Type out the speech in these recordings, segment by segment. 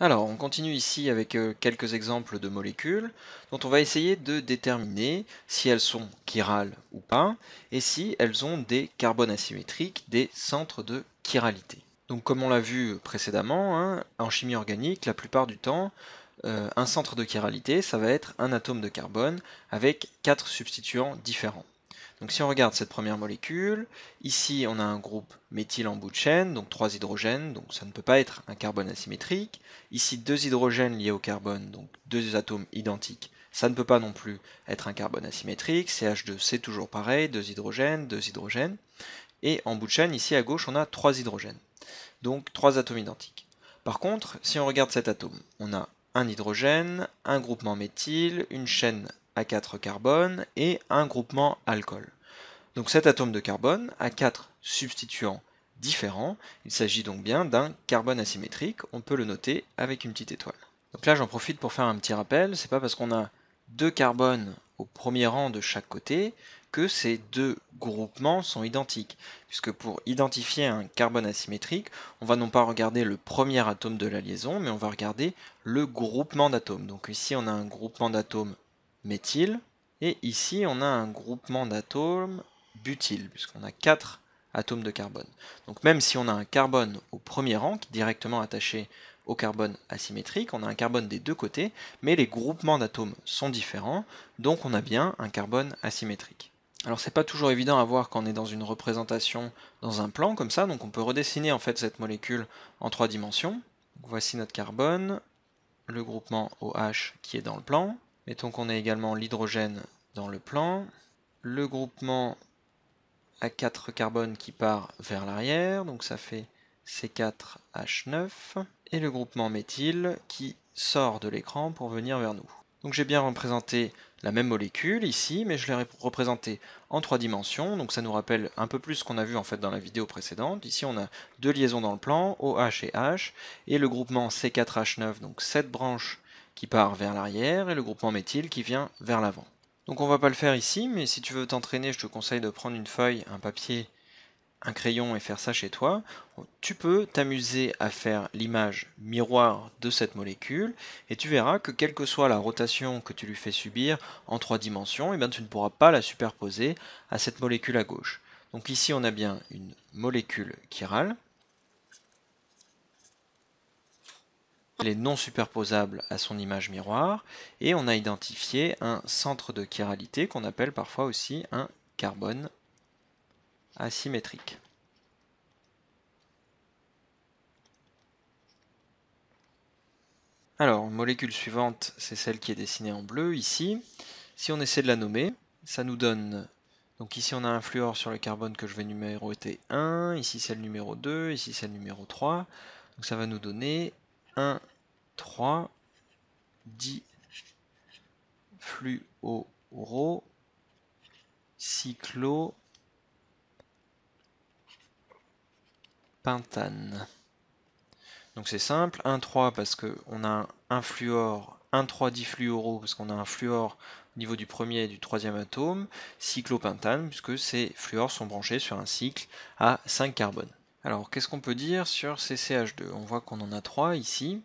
Alors, on continue ici avec euh, quelques exemples de molécules dont on va essayer de déterminer si elles sont chirales ou pas, et si elles ont des carbones asymétriques, des centres de chiralité. Donc comme on l'a vu précédemment, hein, en chimie organique, la plupart du temps, euh, un centre de chiralité, ça va être un atome de carbone avec quatre substituants différents. Donc si on regarde cette première molécule, ici on a un groupe méthyle en bout de chaîne, donc 3 hydrogènes, donc ça ne peut pas être un carbone asymétrique. Ici 2 hydrogènes liés au carbone, donc 2 atomes identiques, ça ne peut pas non plus être un carbone asymétrique. CH2 c'est toujours pareil, deux hydrogènes, deux hydrogènes. Et en bout de chaîne, ici à gauche, on a trois hydrogènes, donc trois atomes identiques. Par contre, si on regarde cet atome, on a un hydrogène, un groupement méthyle, une chaîne à 4 carbones et un groupement alcool. Donc cet atome de carbone a quatre substituants différents. Il s'agit donc bien d'un carbone asymétrique. On peut le noter avec une petite étoile. Donc là, j'en profite pour faire un petit rappel. C'est pas parce qu'on a deux carbones au premier rang de chaque côté que ces deux groupements sont identiques, puisque pour identifier un carbone asymétrique, on va non pas regarder le premier atome de la liaison, mais on va regarder le groupement d'atomes. Donc ici on a un groupement d'atomes méthyle, et ici on a un groupement d'atomes butyl, puisqu'on a 4 atomes de carbone. Donc même si on a un carbone au premier rang, qui est directement attaché au carbone asymétrique, on a un carbone des deux côtés, mais les groupements d'atomes sont différents, donc on a bien un carbone asymétrique. Alors c'est pas toujours évident à voir quand on est dans une représentation dans un plan comme ça, donc on peut redessiner en fait cette molécule en trois dimensions. voici notre carbone, le groupement OH qui est dans le plan, mettons qu'on ait également l'hydrogène dans le plan, le groupement a4 carbone qui part vers l'arrière, donc ça fait C4H9, et le groupement méthyle qui sort de l'écran pour venir vers nous. Donc j'ai bien représenté la même molécule ici, mais je l'ai représentée en trois dimensions, donc ça nous rappelle un peu plus ce qu'on a vu en fait dans la vidéo précédente. Ici on a deux liaisons dans le plan, OH et H, et le groupement C4H9, donc cette branche qui part vers l'arrière, et le groupement méthyle qui vient vers l'avant. Donc on va pas le faire ici, mais si tu veux t'entraîner, je te conseille de prendre une feuille, un papier, un crayon et faire ça chez toi. Tu peux t'amuser à faire l'image miroir de cette molécule et tu verras que quelle que soit la rotation que tu lui fais subir en trois dimensions, et eh bien tu ne pourras pas la superposer à cette molécule à gauche. Donc ici on a bien une molécule chirale Elle est non superposable à son image miroir et on a identifié un centre de chiralité qu'on appelle parfois aussi un carbone asymétrique. Alors, molécule suivante, c'est celle qui est dessinée en bleu ici. Si on essaie de la nommer, ça nous donne... Donc ici on a un fluor sur le carbone que je vais numéroter 1, ici c'est le numéro 2, ici c'est le numéro 3. Donc ça va nous donner 1, 3, 10 fluoro cyclo Donc c'est simple, 3 parce qu'on a un fluor, 1,3 difluoro parce qu'on a un fluor au niveau du premier et du troisième atome, cyclopentane puisque ces fluors sont branchés sur un cycle à 5 carbones. Alors, qu'est-ce qu'on peut dire sur ces ch 2 On voit qu'on en a trois ici.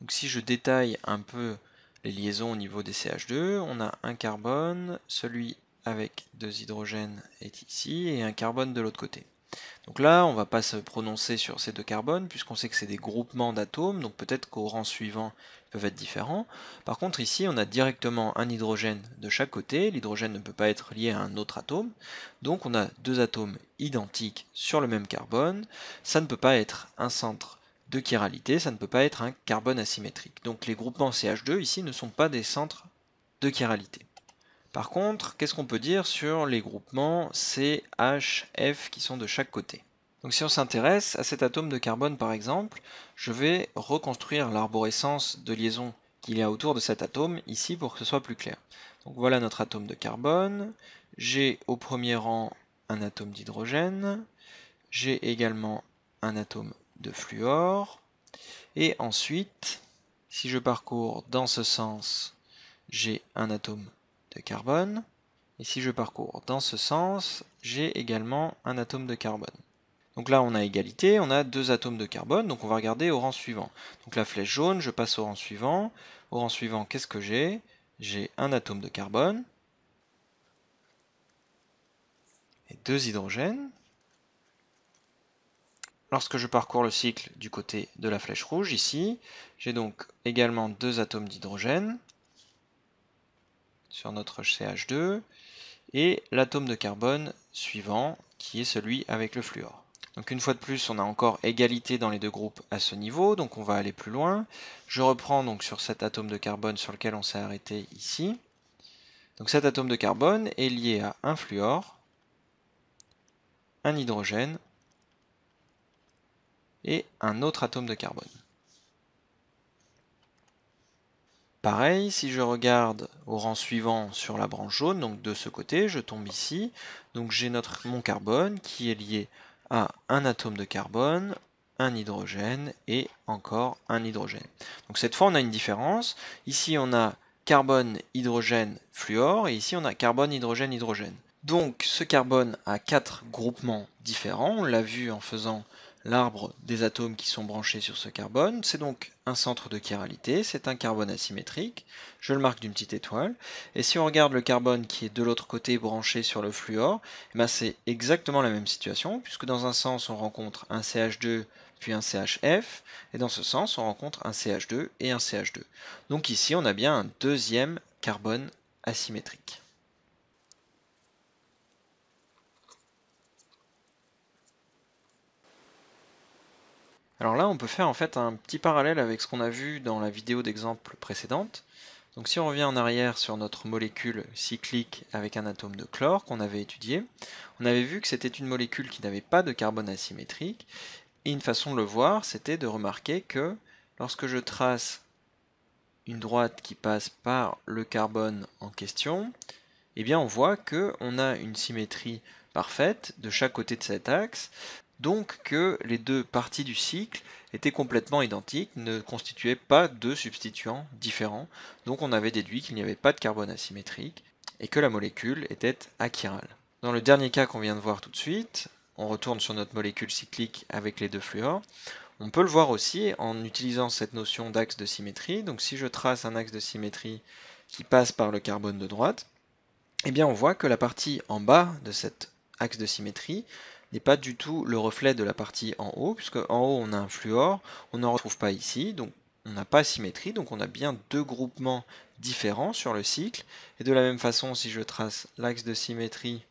Donc si je détaille un peu les liaisons au niveau des CH2, on a un carbone, celui avec deux hydrogènes est ici, et un carbone de l'autre côté. Donc là, on ne va pas se prononcer sur ces deux carbones, puisqu'on sait que c'est des groupements d'atomes, donc peut-être qu'au rang suivant, être différents. Par contre, ici, on a directement un hydrogène de chaque côté. L'hydrogène ne peut pas être lié à un autre atome. Donc, on a deux atomes identiques sur le même carbone. Ça ne peut pas être un centre de chiralité, ça ne peut pas être un carbone asymétrique. Donc, les groupements CH2 ici ne sont pas des centres de chiralité. Par contre, qu'est-ce qu'on peut dire sur les groupements CHF qui sont de chaque côté donc si on s'intéresse à cet atome de carbone par exemple, je vais reconstruire l'arborescence de liaison qu'il y a autour de cet atome ici pour que ce soit plus clair. Donc voilà notre atome de carbone, j'ai au premier rang un atome d'hydrogène, j'ai également un atome de fluor, et ensuite, si je parcours dans ce sens, j'ai un atome de carbone, et si je parcours dans ce sens, j'ai également un atome de carbone. Donc là, on a égalité, on a deux atomes de carbone, donc on va regarder au rang suivant. Donc la flèche jaune, je passe au rang suivant. Au rang suivant, qu'est-ce que j'ai J'ai un atome de carbone et deux hydrogènes. Lorsque je parcours le cycle du côté de la flèche rouge, ici, j'ai donc également deux atomes d'hydrogène sur notre CH2 et l'atome de carbone suivant qui est celui avec le fluor. Donc une fois de plus, on a encore égalité dans les deux groupes à ce niveau, donc on va aller plus loin. Je reprends donc sur cet atome de carbone sur lequel on s'est arrêté ici. Donc cet atome de carbone est lié à un fluor, un hydrogène et un autre atome de carbone. Pareil, si je regarde au rang suivant sur la branche jaune, donc de ce côté, je tombe ici, donc j'ai mon carbone qui est lié à un atome de carbone, un hydrogène et encore un hydrogène. Donc cette fois on a une différence. Ici on a carbone, hydrogène, fluor et ici on a carbone, hydrogène, hydrogène. Donc ce carbone a quatre groupements différents. On l'a vu en faisant l'arbre des atomes qui sont branchés sur ce carbone. C'est donc un centre de chiralité, c'est un carbone asymétrique, je le marque d'une petite étoile, et si on regarde le carbone qui est de l'autre côté branché sur le fluor, eh ben, c'est exactement la même situation, puisque dans un sens on rencontre un CH2 puis un CHF, et dans ce sens on rencontre un CH2 et un CH2. Donc ici on a bien un deuxième carbone asymétrique. Alors là, on peut faire en fait un petit parallèle avec ce qu'on a vu dans la vidéo d'exemple précédente. Donc si on revient en arrière sur notre molécule cyclique avec un atome de chlore qu'on avait étudié, on avait vu que c'était une molécule qui n'avait pas de carbone asymétrique, et une façon de le voir, c'était de remarquer que lorsque je trace une droite qui passe par le carbone en question, eh bien on voit qu'on a une symétrie parfaite de chaque côté de cet axe, donc que les deux parties du cycle étaient complètement identiques, ne constituaient pas deux substituants différents, donc on avait déduit qu'il n'y avait pas de carbone asymétrique et que la molécule était achirale. Dans le dernier cas qu'on vient de voir tout de suite, on retourne sur notre molécule cyclique avec les deux fluors, on peut le voir aussi en utilisant cette notion d'axe de symétrie, donc si je trace un axe de symétrie qui passe par le carbone de droite, eh bien on voit que la partie en bas de cet axe de symétrie n'est pas du tout le reflet de la partie en haut, puisque en haut on a un fluor, on n'en retrouve pas ici, donc on n'a pas symétrie, donc on a bien deux groupements différents sur le cycle. Et de la même façon, si je trace l'axe de symétrie,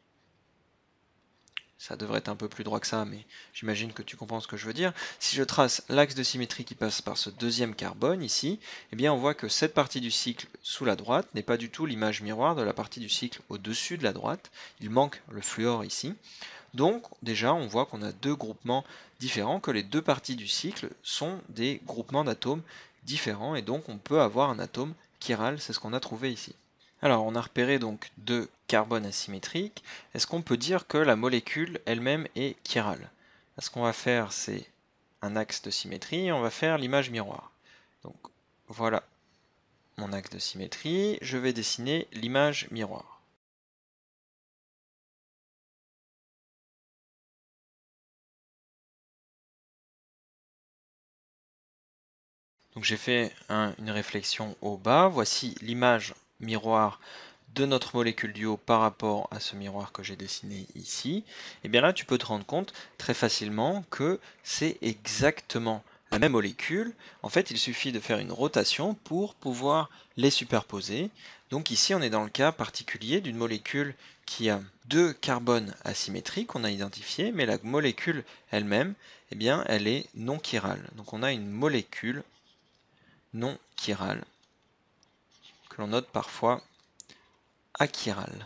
ça devrait être un peu plus droit que ça, mais j'imagine que tu comprends ce que je veux dire. Si je trace l'axe de symétrie qui passe par ce deuxième carbone ici, eh bien on voit que cette partie du cycle sous la droite n'est pas du tout l'image miroir de la partie du cycle au-dessus de la droite. Il manque le fluor ici. Donc déjà, on voit qu'on a deux groupements différents, que les deux parties du cycle sont des groupements d'atomes différents, et donc on peut avoir un atome chiral, c'est ce qu'on a trouvé ici. Alors on a repéré donc deux carbones asymétriques. Est-ce qu'on peut dire que la molécule elle-même est chirale Ce qu'on va faire, c'est un axe de symétrie, on va faire l'image miroir. Donc voilà mon axe de symétrie, je vais dessiner l'image miroir. Donc j'ai fait une réflexion au bas. Voici l'image miroir de notre molécule du haut par rapport à ce miroir que j'ai dessiné ici, et eh bien là tu peux te rendre compte très facilement que c'est exactement la même molécule. En fait, il suffit de faire une rotation pour pouvoir les superposer. Donc ici, on est dans le cas particulier d'une molécule qui a deux carbones asymétriques qu'on a identifiés, mais la molécule elle-même, eh bien, elle est non chirale. Donc on a une molécule non chiral, que l'on note parfois achiral.